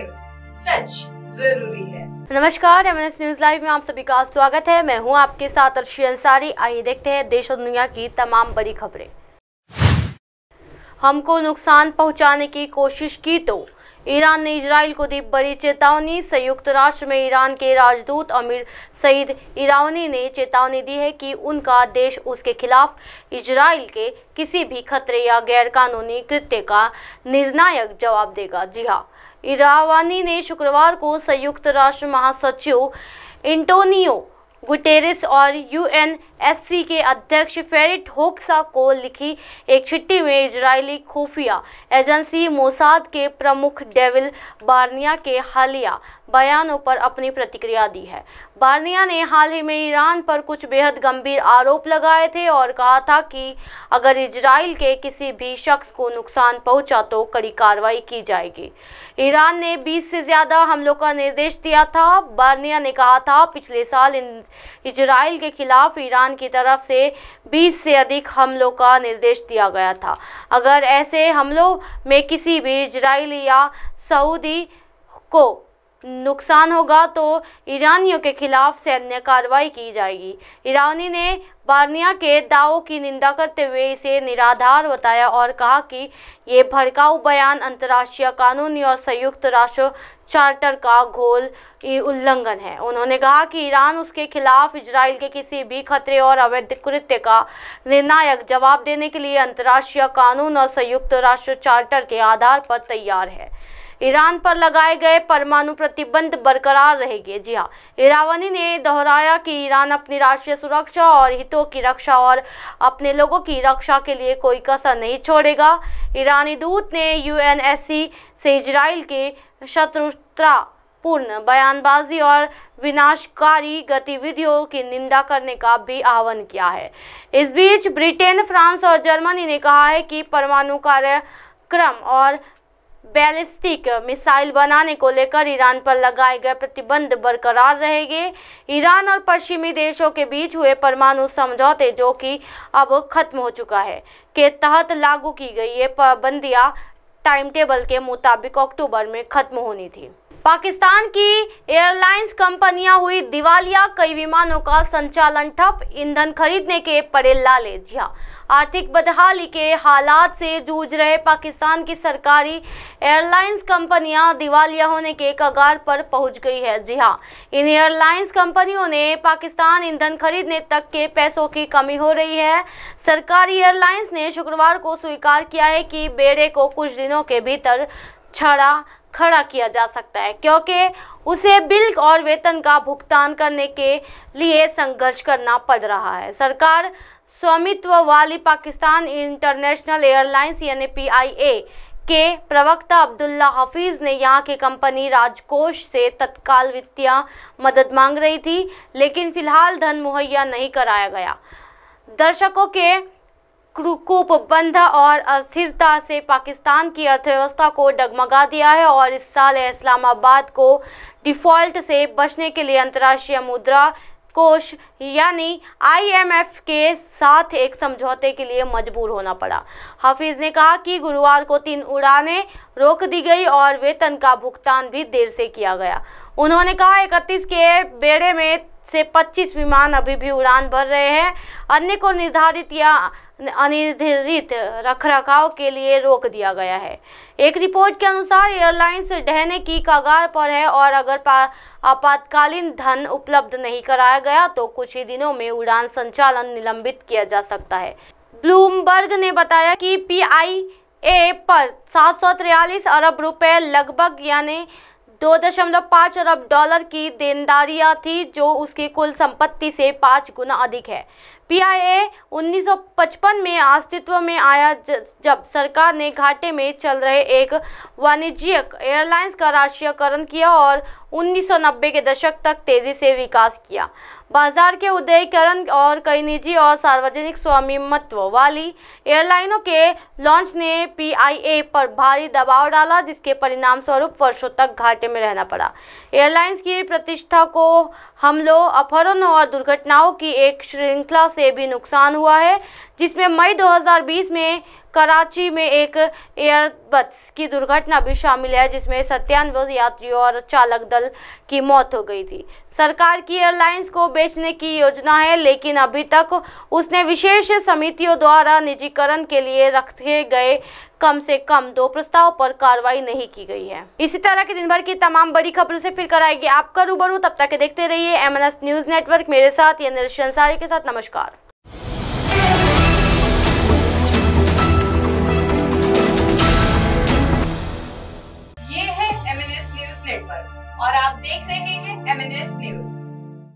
news सच जरूरी है नमस्कार एम न्यूज लाइव में आप सभी का स्वागत है मैं हूं आपके साथ अर्शी अंसारी आइए देखते हैं देश और दुनिया की तमाम बड़ी खबरें हमको नुकसान पहुंचाने की कोशिश की तो ईरान ने इसराइल को दी बड़ी चेतावनी संयुक्त राष्ट्र में ईरान के राजदूत अमीर सईद ईरानी ने चेतावनी दी है कि उनका देश उसके खिलाफ इसराइल के किसी भी खतरे या गैरकानूनी कृत्य का निर्णायक जवाब देगा जी हाँ इरावानी ने शुक्रवार को संयुक्त राष्ट्र महासचिव इंटोनियो गुटेरिस और यूएनएससी के अध्यक्ष फेरिट होक्सा को लिखी एक चिट्ठी में इजरायली खुफिया एजेंसी मोसाद के प्रमुख डेविल बार्निया के हालिया बयानों पर अपनी प्रतिक्रिया दी है बार्निया ने हाल ही में ईरान पर कुछ बेहद गंभीर आरोप लगाए थे और कहा था कि अगर इजराइल के किसी भी शख्स को नुकसान पहुंचा तो कड़ी कार्रवाई की जाएगी ईरान ने 20 से ज़्यादा हमलों का निर्देश दिया था बार्निया ने कहा था पिछले साल इन इजराइल के खिलाफ ईरान की तरफ से 20 से अधिक हमलों का निर्देश दिया गया था अगर ऐसे हमलों में किसी भी इजराइल या सऊदी को नुकसान होगा तो ईरानियों के खिलाफ सैन्य कार्रवाई की जाएगी ईरानी ने बार्निया के दावों की निंदा करते हुए इसे निराधार बताया और कहा कि ये भड़काऊ बयान अंतर्राष्ट्रीय कानूनी और संयुक्त राष्ट्र चार्टर का घोल उल्लंघन है उन्होंने कहा कि ईरान उसके खिलाफ इसराइल के किसी भी खतरे और अवैध कृत्य का निर्णायक जवाब देने के लिए अंतर्राष्ट्रीय कानून और संयुक्त राष्ट्र चार्टर के आधार पर तैयार है ईरान पर लगाए गए परमाणु प्रतिबंध बरकरार रहेंगे जी हाँ इरावनी ने दोहराया कि ईरान अपनी राष्ट्रीय सुरक्षा और हितों की रक्षा और अपने लोगों की रक्षा के लिए कोई कसर नहीं छोड़ेगा ईरानी दूत ने यू से इजराइल के शत्रुता पूर्ण बयानबाजी और विनाशकारी गतिविधियों की निंदा करने का भी आह्वान किया है इस बीच ब्रिटेन फ्रांस और जर्मनी ने कहा है कि परमाणु कार्यक्रम और बैलिस्टिक मिसाइल बनाने को लेकर ईरान पर लगाए गए प्रतिबंध बरकरार रहेंगे ईरान और पश्चिमी देशों के बीच हुए परमाणु समझौते जो कि अब खत्म हो चुका है के तहत लागू की गई ये पाबंदियाँ टाइम टेबल के मुताबिक अक्टूबर में खत्म होनी थी पाकिस्तान की एयरलाइंस कंपनियां हुई दिवालिया कई विमानों का संचालन ठप ईंधन खरीदने के पड़े लाले या आर्थिक बदहाली के हालात से जूझ रहे पाकिस्तान की सरकारी एयरलाइंस कंपनियां दिवालिया होने के कगार पर पहुंच गई है जी हाँ इन एयरलाइंस कंपनियों ने पाकिस्तान ईंधन खरीदने तक के पैसों की कमी हो रही है सरकारी एयरलाइंस ने शुक्रवार को स्वीकार किया है कि बेड़े को कुछ दिनों के भीतर छड़ा खड़ा किया जा सकता है क्योंकि उसे बिल और वेतन का भुगतान करने के लिए संघर्ष करना पड़ रहा है सरकार स्वामित्व वाली पाकिस्तान इंटरनेशनल एयरलाइंस यानी पी के प्रवक्ता अब्दुल्ला हफीज़ ने यहाँ की कंपनी राजकोष से तत्काल वित्तीय मदद मांग रही थी लेकिन फिलहाल धन मुहैया नहीं कराया गया दर्शकों के कुपबंध और अस्थिरता से पाकिस्तान की अर्थव्यवस्था को डगमगा दिया है और इस साल इस्लामाबाद को डिफ़ॉल्ट से बचने के लिए अंतर्राष्ट्रीय मुद्रा कोष यानी आईएमएफ के साथ एक समझौते के लिए मजबूर होना पड़ा हाफिज ने कहा कि गुरुवार को तीन उड़ानें रोक दी गई और वेतन का भुगतान भी देर से किया गया उन्होंने कहा इकतीस के बेड़े में से 25 विमान अभी भी उड़ान भर रहे हैं अन्य को निर्धारित या अनिर्धारित रखरखाव के लिए रोक दिया गया है एक रिपोर्ट के अनुसार एयरलाइंस ढहने की कगार पर है और अगर आपातकालीन धन उपलब्ध नहीं कराया गया तो कुछ ही दिनों में उड़ान संचालन निलंबित किया जा सकता है ब्लूमबर्ग ने बताया कि ए पर सात अरब रुपए लगभग यानी दो दशमलव पाँच अरब डॉलर की देनदारियां थी जो उसकी कुल संपत्ति से पाँच गुना अधिक है पीआईए 1955 में अस्तित्व में आया जब सरकार ने घाटे में चल रहे एक वाणिज्यिक एयरलाइंस का राष्ट्रीयकरण किया और 1990 के दशक तक तेजी से विकास किया बाजार के उदयकरण और कई निजी और सार्वजनिक स्वामित्व वाली एयरलाइनों के लॉन्च ने पीआईए पर भारी दबाव डाला जिसके परिणाम स्वरूप वर्षों तक घाटे में रहना पड़ा एयरलाइंस की प्रतिष्ठा को हमलों अपहरणों और दुर्घटनाओं की एक श्रृंखला से भी नुकसान हुआ है जिसमें मई 2020 में कराची में एक एयरबस की दुर्घटना भी शामिल है जिसमें सत्तानवे यात्रियों और चालक दल की मौत हो गई थी सरकार की एयरलाइंस को बेचने की योजना है लेकिन अभी तक उसने विशेष समितियों द्वारा निजीकरण के लिए रखे गए कम से कम दो प्रस्ताव पर कार्रवाई नहीं की गई है इसी तरह के दिन भर की तमाम बड़ी खबरों से फिर कराएगी आपका रूबरू तब तक देखते रहिए एम न्यूज नेटवर्क मेरे साथ या के साथ नमस्कार